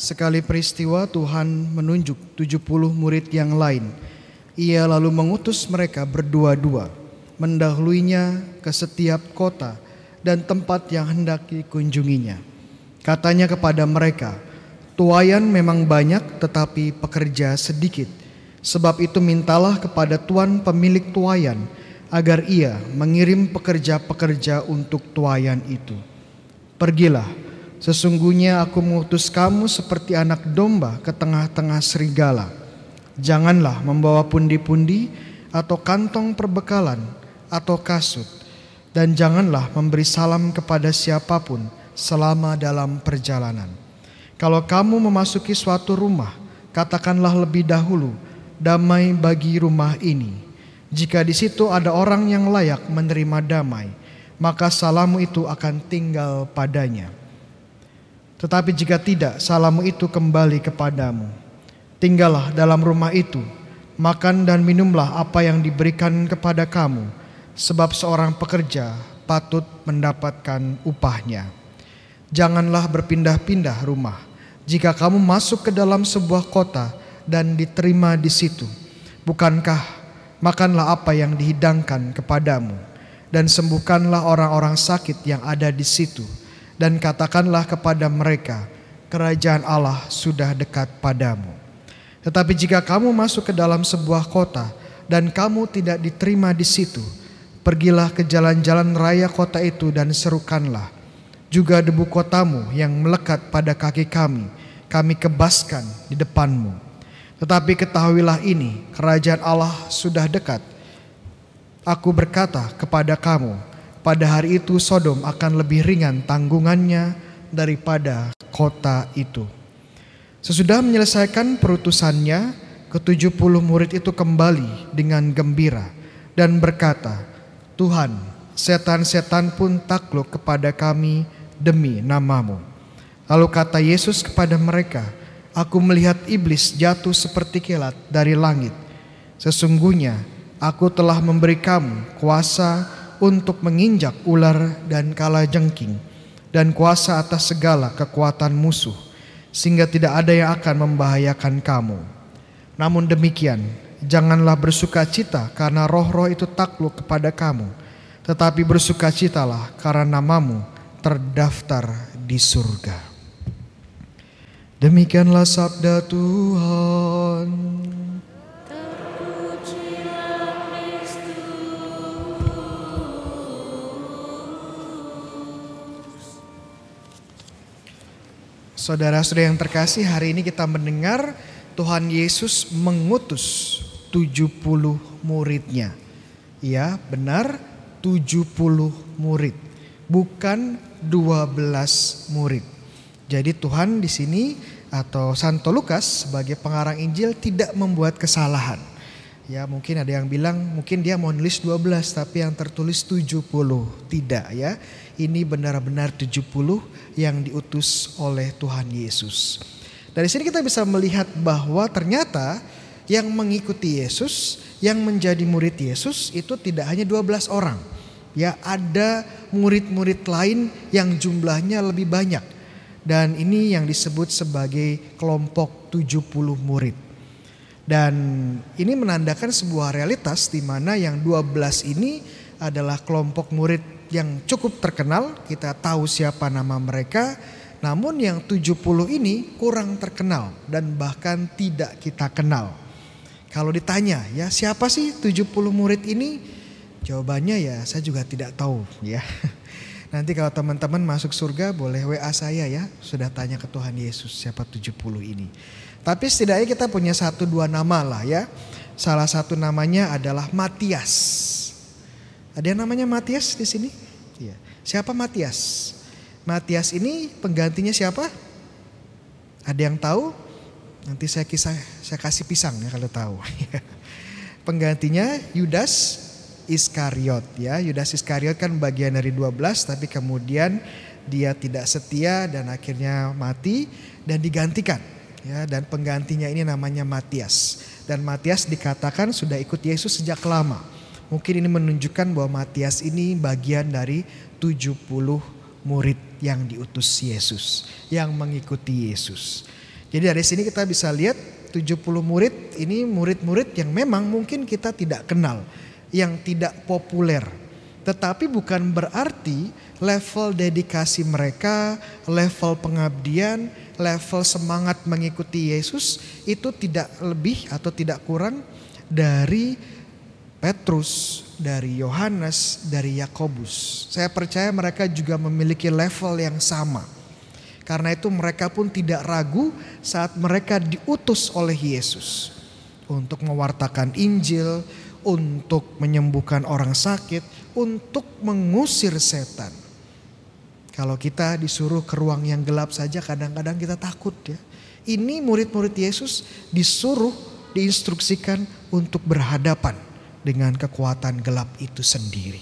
Sekali peristiwa Tuhan menunjuk 70 murid yang lain. Ia lalu mengutus mereka berdua-dua, mendahuluinya ke setiap kota dan tempat yang hendak dikunjunginya. Katanya kepada mereka, "Tuayan memang banyak, tetapi pekerja sedikit. Sebab itu mintalah kepada Tuan pemilik tuayan, agar ia mengirim pekerja-pekerja untuk tuayan itu. Pergilah." Sesungguhnya aku mengutus kamu seperti anak domba ke tengah-tengah serigala. Janganlah membawa pundi-pundi atau kantong perbekalan atau kasut. Dan janganlah memberi salam kepada siapapun selama dalam perjalanan. Kalau kamu memasuki suatu rumah, katakanlah lebih dahulu, damai bagi rumah ini. Jika di situ ada orang yang layak menerima damai, maka salamu itu akan tinggal padanya.' Tetapi jika tidak, salamu itu kembali kepadamu. Tinggallah dalam rumah itu, makan dan minumlah apa yang diberikan kepada kamu, sebab seorang pekerja patut mendapatkan upahnya. Janganlah berpindah-pindah rumah. Jika kamu masuk ke dalam sebuah kota dan diterima di situ, bukankah makanlah apa yang dihidangkan kepadamu, dan sembuhkanlah orang-orang sakit yang ada di situ.' dan katakanlah kepada mereka, kerajaan Allah sudah dekat padamu. Tetapi jika kamu masuk ke dalam sebuah kota dan kamu tidak diterima di situ, pergilah ke jalan-jalan raya kota itu dan serukanlah. Juga debu kotamu yang melekat pada kaki kami, kami kebaskan di depanmu. Tetapi ketahuilah ini, kerajaan Allah sudah dekat. Aku berkata kepada kamu, pada hari itu Sodom akan lebih ringan tanggungannya daripada kota itu. Sesudah menyelesaikan perutusannya, ketujuh puluh murid itu kembali dengan gembira dan berkata, Tuhan, setan-setan pun takluk kepada kami demi namamu. Lalu kata Yesus kepada mereka, Aku melihat iblis jatuh seperti kilat dari langit. Sesungguhnya aku telah memberi kamu kuasa untuk menginjak ular dan kala jengking dan kuasa atas segala kekuatan musuh sehingga tidak ada yang akan membahayakan kamu. Namun demikian, janganlah bersuka cita karena roh-roh itu takluk kepada kamu, tetapi bersukacitalah karena namamu terdaftar di surga. Demikianlah sabda Tuhan. Saudara-saudara yang terkasih, hari ini kita mendengar Tuhan Yesus mengutus 70 muridnya. Ya, benar 70 murid, bukan 12 murid. Jadi Tuhan di sini atau Santo Lukas sebagai pengarang Injil tidak membuat kesalahan. Ya mungkin ada yang bilang mungkin dia mau nulis 12 tapi yang tertulis 70. Tidak ya. Ini benar-benar 70 yang diutus oleh Tuhan Yesus. Dari sini kita bisa melihat bahwa ternyata yang mengikuti Yesus, yang menjadi murid Yesus itu tidak hanya 12 orang. Ya ada murid-murid lain yang jumlahnya lebih banyak. Dan ini yang disebut sebagai kelompok 70 murid. Dan ini menandakan sebuah realitas di mana yang 12 ini adalah kelompok murid yang cukup terkenal, kita tahu siapa nama mereka, namun yang 70 ini kurang terkenal dan bahkan tidak kita kenal. Kalau ditanya, ya siapa sih 70 murid ini? Jawabannya ya saya juga tidak tahu ya. Nanti kalau teman-teman masuk surga boleh WA saya ya, sudah tanya ke Tuhan Yesus siapa 70 ini. Tapi setidaknya kita punya satu dua nama lah ya. Salah satu namanya adalah Matias. Ada yang namanya Matias di sini? Iya. Siapa Matias? Matias ini penggantinya siapa? Ada yang tahu? Nanti saya kisah, saya kasih pisang ya kalau tahu. penggantinya Yudas Iskariot ya. Yudas Iskariot kan bagian dari 12 tapi kemudian dia tidak setia dan akhirnya mati dan digantikan Ya, dan penggantinya ini namanya Matias. Dan Matias dikatakan sudah ikut Yesus sejak lama. Mungkin ini menunjukkan bahwa Matias ini bagian dari 70 murid yang diutus Yesus, yang mengikuti Yesus. Jadi dari sini kita bisa lihat 70 murid ini murid-murid yang memang mungkin kita tidak kenal, yang tidak populer. Tetapi bukan berarti level dedikasi mereka, level pengabdian level semangat mengikuti Yesus itu tidak lebih atau tidak kurang dari Petrus, dari Yohanes, dari Yakobus. Saya percaya mereka juga memiliki level yang sama. Karena itu mereka pun tidak ragu saat mereka diutus oleh Yesus untuk mewartakan Injil, untuk menyembuhkan orang sakit, untuk mengusir setan. Kalau kita disuruh ke ruang yang gelap saja kadang-kadang kita takut ya. Ini murid-murid Yesus disuruh diinstruksikan untuk berhadapan dengan kekuatan gelap itu sendiri.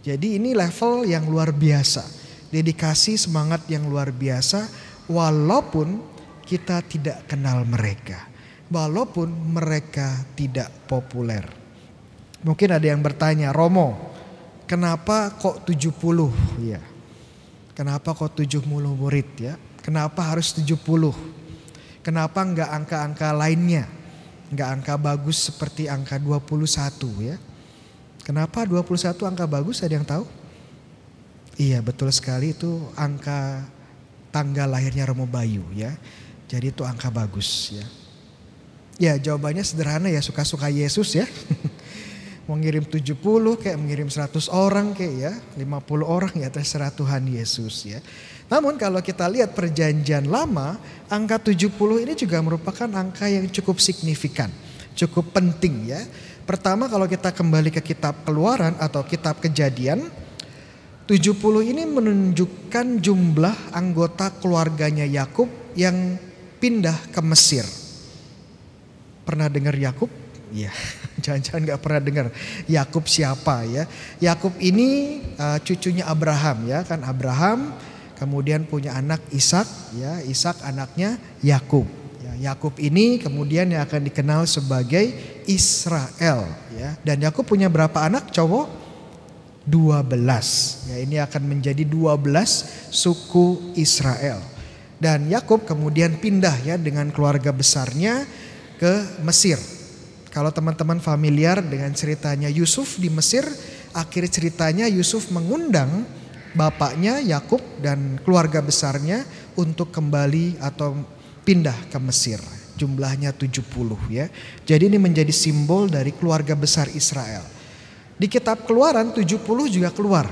Jadi ini level yang luar biasa. Dedikasi semangat yang luar biasa walaupun kita tidak kenal mereka. Walaupun mereka tidak populer. Mungkin ada yang bertanya, Romo, kenapa kok 70? Ya. Kenapa kok 70 murid ya? Kenapa harus 70? Kenapa enggak angka-angka lainnya? Enggak angka bagus seperti angka 21 ya? Kenapa 21 angka bagus ada yang tahu? Iya betul sekali itu angka tanggal lahirnya Romo Bayu ya. Jadi itu angka bagus ya. Ya jawabannya sederhana ya suka-suka Yesus ya. mengirim 70 kayak mengirim 100 orang kayak ya, 50 orang ya terserah Tuhan Yesus ya. Namun kalau kita lihat perjanjian lama, angka 70 ini juga merupakan angka yang cukup signifikan, cukup penting ya. Pertama kalau kita kembali ke kitab Keluaran atau kitab Kejadian, 70 ini menunjukkan jumlah anggota keluarganya Yakub yang pindah ke Mesir. Pernah dengar Yakub? Iya. Yeah. Jangan-jangan nggak pernah dengar Yakub siapa ya? Yakub ini uh, cucunya Abraham ya kan Abraham kemudian punya anak Ishak ya Ishak anaknya Yakub. Ya, Yakub ini kemudian yang akan dikenal sebagai Israel ya. Dan Yakub punya berapa anak cowok? 12. Ya ini akan menjadi 12 suku Israel. Dan Yakub kemudian pindah ya dengan keluarga besarnya ke Mesir kalau teman-teman familiar dengan ceritanya Yusuf di Mesir, akhir ceritanya Yusuf mengundang bapaknya Yakub dan keluarga besarnya untuk kembali atau pindah ke Mesir. Jumlahnya 70 ya. Jadi ini menjadi simbol dari keluarga besar Israel. Di kitab Keluaran 70 juga keluar.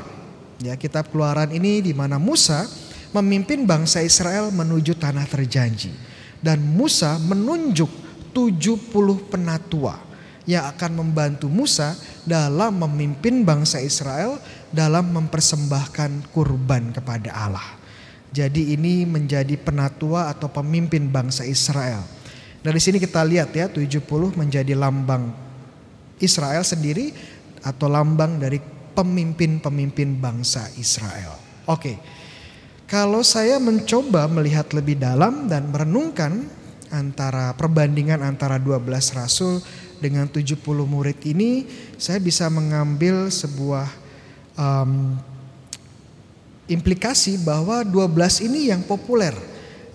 Ya, kitab Keluaran ini di mana Musa memimpin bangsa Israel menuju tanah terjanji dan Musa menunjuk 70 penatua yang akan membantu Musa dalam memimpin bangsa Israel dalam mempersembahkan kurban kepada Allah. Jadi ini menjadi penatua atau pemimpin bangsa Israel. Nah, dari sini kita lihat ya 70 menjadi lambang Israel sendiri atau lambang dari pemimpin-pemimpin bangsa Israel. Oke. Kalau saya mencoba melihat lebih dalam dan merenungkan antara perbandingan antara 12 rasul dengan 70 murid ini saya bisa mengambil sebuah um, implikasi bahwa 12 ini yang populer,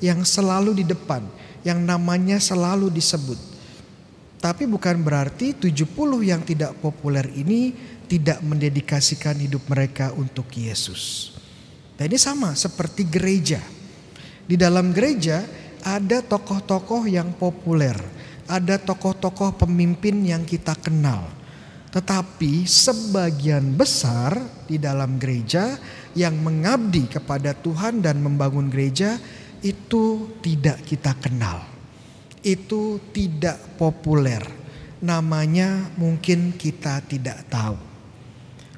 yang selalu di depan, yang namanya selalu disebut. Tapi bukan berarti 70 yang tidak populer ini tidak mendedikasikan hidup mereka untuk Yesus. Dan ini sama seperti gereja. Di dalam gereja ada tokoh-tokoh yang populer, ada tokoh-tokoh pemimpin yang kita kenal. Tetapi sebagian besar di dalam gereja yang mengabdi kepada Tuhan dan membangun gereja itu tidak kita kenal. Itu tidak populer. Namanya mungkin kita tidak tahu.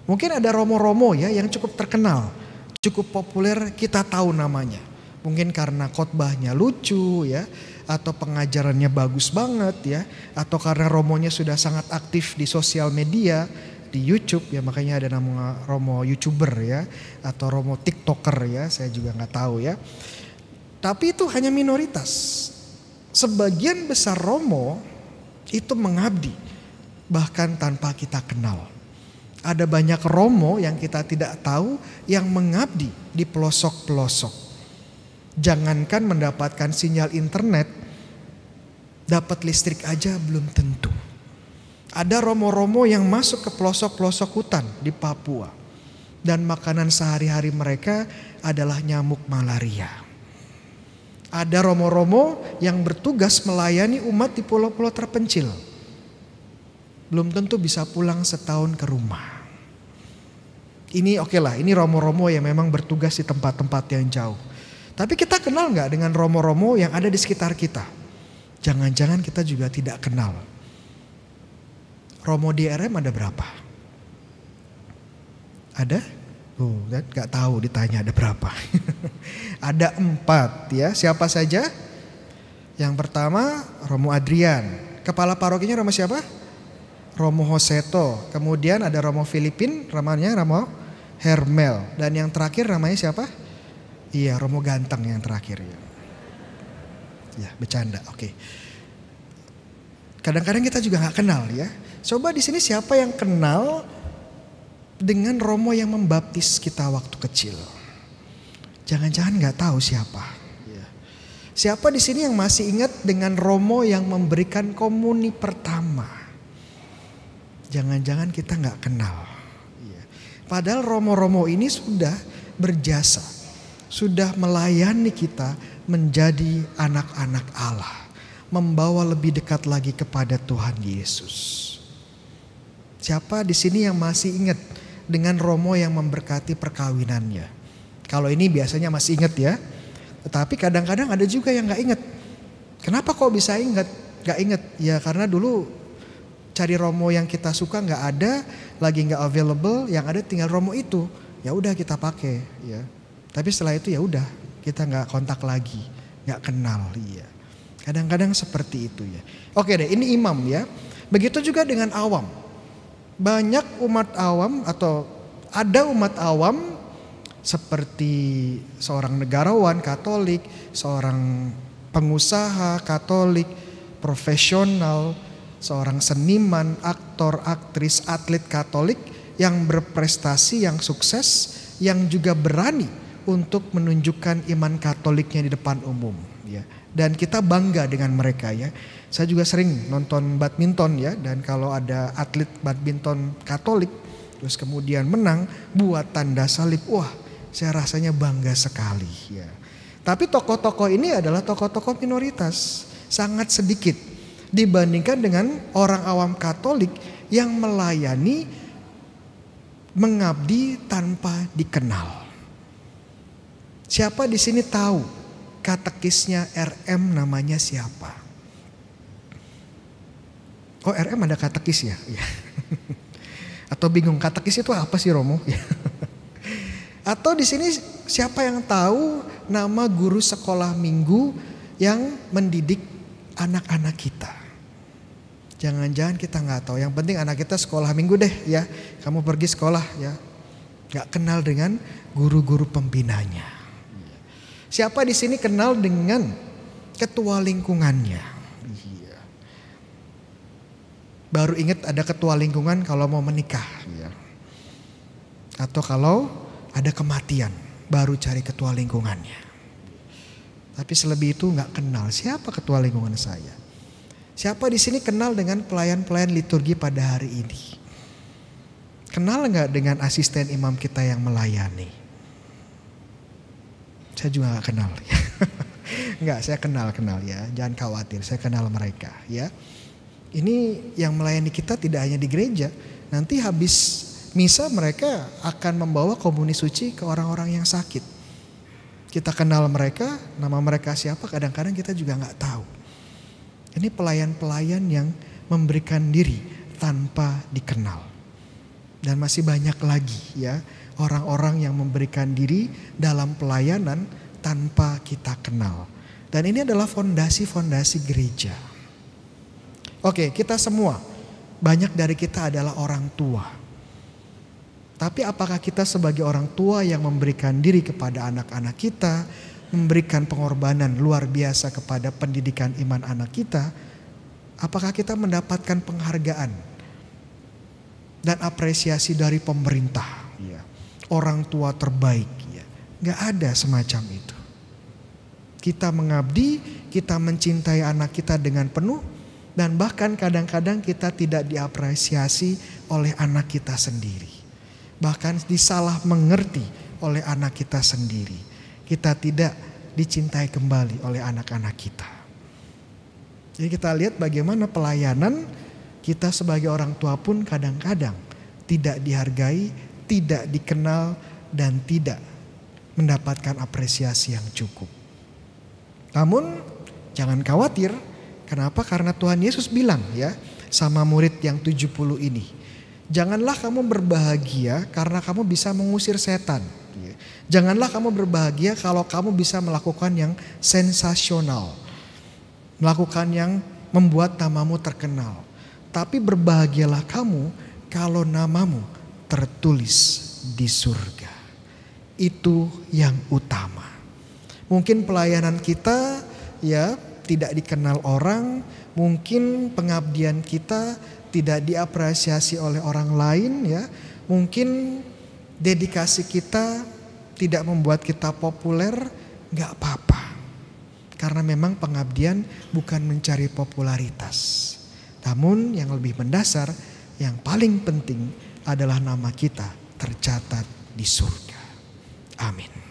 Mungkin ada romo-romo ya yang cukup terkenal, cukup populer, kita tahu namanya. Mungkin karena khotbahnya lucu ya, atau pengajarannya bagus banget ya, atau karena Romonya sudah sangat aktif di sosial media, di YouTube ya makanya ada nama Romo YouTuber ya, atau Romo TikToker ya, saya juga nggak tahu ya. Tapi itu hanya minoritas. Sebagian besar Romo itu mengabdi bahkan tanpa kita kenal ada banyak romo yang kita tidak tahu yang mengabdi di pelosok-pelosok. Jangankan mendapatkan sinyal internet, dapat listrik aja belum tentu. Ada romo-romo yang masuk ke pelosok-pelosok hutan di Papua. Dan makanan sehari-hari mereka adalah nyamuk malaria. Ada romo-romo yang bertugas melayani umat di pulau-pulau terpencil. Belum tentu bisa pulang setahun ke rumah ini oke okay lah, ini romo-romo yang memang bertugas di tempat-tempat yang jauh. Tapi kita kenal nggak dengan romo-romo yang ada di sekitar kita? Jangan-jangan kita juga tidak kenal. Romo di RM ada berapa? Ada? Tuh, kan nggak tahu ditanya ada berapa. ada empat ya. Siapa saja? Yang pertama Romo Adrian. Kepala parokinya Romo siapa? Romo Hoseto. Kemudian ada Romo Filipin, Ramanya Romo Hermel. Dan yang terakhir namanya siapa? Iya, Romo ganteng yang terakhir ya. Ya, bercanda. Oke. Okay. Kadang-kadang kita juga nggak kenal ya. Coba di sini siapa yang kenal dengan Romo yang membaptis kita waktu kecil? Jangan-jangan nggak tahu siapa. Ya. Siapa di sini yang masih ingat dengan Romo yang memberikan komuni pertama? Jangan-jangan kita nggak kenal. Ya. Padahal Romo-Romo ini sudah berjasa sudah melayani kita menjadi anak-anak Allah, membawa lebih dekat lagi kepada Tuhan Yesus. Siapa di sini yang masih ingat dengan Romo yang memberkati perkawinannya? Kalau ini biasanya masih ingat ya, tetapi kadang-kadang ada juga yang gak ingat. Kenapa kok bisa ingat? Gak ingat ya karena dulu cari Romo yang kita suka gak ada, lagi gak available, yang ada tinggal Romo itu. Ya udah kita pakai ya. Tapi setelah itu ya udah kita nggak kontak lagi, nggak kenal iya. Kadang-kadang seperti itu ya. Oke deh, ini imam ya. Begitu juga dengan awam. Banyak umat awam atau ada umat awam seperti seorang negarawan Katolik, seorang pengusaha Katolik, profesional, seorang seniman, aktor, aktris, atlet Katolik yang berprestasi, yang sukses, yang juga berani untuk menunjukkan iman Katoliknya di depan umum ya. Dan kita bangga dengan mereka ya. Saya juga sering nonton badminton ya dan kalau ada atlet badminton Katolik terus kemudian menang buat tanda salib, wah saya rasanya bangga sekali ya. Tapi tokoh-tokoh ini adalah tokoh-tokoh minoritas, sangat sedikit dibandingkan dengan orang awam Katolik yang melayani mengabdi tanpa dikenal. Siapa di sini tahu katekisnya RM namanya siapa? Oh RM ada katekis ya? Iya. Atau bingung katekis itu apa sih Romo? Iya. Atau di sini siapa yang tahu nama guru sekolah minggu yang mendidik anak-anak kita? Jangan-jangan kita nggak tahu. Yang penting anak kita sekolah minggu deh ya. Kamu pergi sekolah ya. Gak kenal dengan guru-guru pembinanya. Siapa di sini kenal dengan ketua lingkungannya? Iya. Baru ingat ada ketua lingkungan kalau mau menikah. Iya. Atau kalau ada kematian, baru cari ketua lingkungannya. Tapi selebih itu nggak kenal siapa ketua lingkungan saya. Siapa di sini kenal dengan pelayan-pelayan liturgi pada hari ini? Kenal nggak dengan asisten imam kita yang melayani? Saya juga nggak kenal. Enggak, ya. saya kenal-kenal ya. Jangan khawatir, saya kenal mereka ya. Ini yang melayani kita tidak hanya di gereja. Nanti habis misa mereka akan membawa komuni suci ke orang-orang yang sakit. Kita kenal mereka, nama mereka siapa kadang-kadang kita juga nggak tahu. Ini pelayan-pelayan yang memberikan diri tanpa dikenal. Dan masih banyak lagi ya orang-orang yang memberikan diri dalam pelayanan tanpa kita kenal. Dan ini adalah fondasi-fondasi gereja. Oke, kita semua, banyak dari kita adalah orang tua. Tapi apakah kita sebagai orang tua yang memberikan diri kepada anak-anak kita, memberikan pengorbanan luar biasa kepada pendidikan iman anak kita, apakah kita mendapatkan penghargaan dan apresiasi dari pemerintah? Iya orang tua terbaik. Ya. Gak ada semacam itu. Kita mengabdi, kita mencintai anak kita dengan penuh, dan bahkan kadang-kadang kita tidak diapresiasi oleh anak kita sendiri. Bahkan disalah mengerti oleh anak kita sendiri. Kita tidak dicintai kembali oleh anak-anak kita. Jadi kita lihat bagaimana pelayanan kita sebagai orang tua pun kadang-kadang tidak dihargai tidak dikenal dan tidak mendapatkan apresiasi yang cukup. Namun jangan khawatir, kenapa? Karena Tuhan Yesus bilang ya sama murid yang 70 ini, janganlah kamu berbahagia karena kamu bisa mengusir setan. Ya. Janganlah kamu berbahagia kalau kamu bisa melakukan yang sensasional. Melakukan yang membuat namamu terkenal. Tapi berbahagialah kamu kalau namamu tertulis di surga. Itu yang utama. Mungkin pelayanan kita ya tidak dikenal orang, mungkin pengabdian kita tidak diapresiasi oleh orang lain ya. Mungkin dedikasi kita tidak membuat kita populer, nggak apa-apa. Karena memang pengabdian bukan mencari popularitas. Namun yang lebih mendasar, yang paling penting adalah nama kita tercatat di surga. Amin.